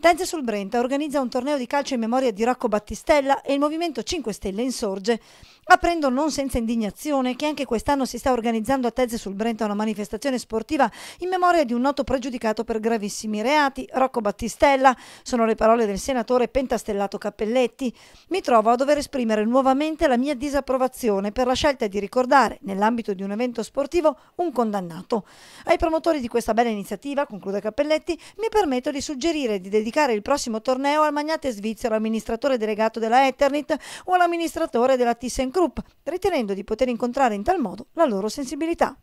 Danze sul Brenta organizza un torneo di calcio in memoria di Rocco Battistella e il Movimento 5 Stelle insorge, aprendo non senza indignazione che anche quest'anno si sta organizzando a Tezze sul Brenta una manifestazione sportiva in memoria di un noto pregiudicato per gravissimi reati, Rocco Battistella, sono le parole del senatore pentastellato Cappelletti. Mi trovo a dover esprimere nuovamente la mia disapprovazione per la scelta di ricordare, nell'ambito di un evento sportivo, un condannato. Ai promotori di questa bella iniziativa, conclude Cappelletti, mi permetto di suggerire di dedicare dedicare il prossimo torneo al magnate svizzero amministratore delegato della Eternit o all'amministratore della ThyssenKrupp, ritenendo di poter incontrare in tal modo la loro sensibilità.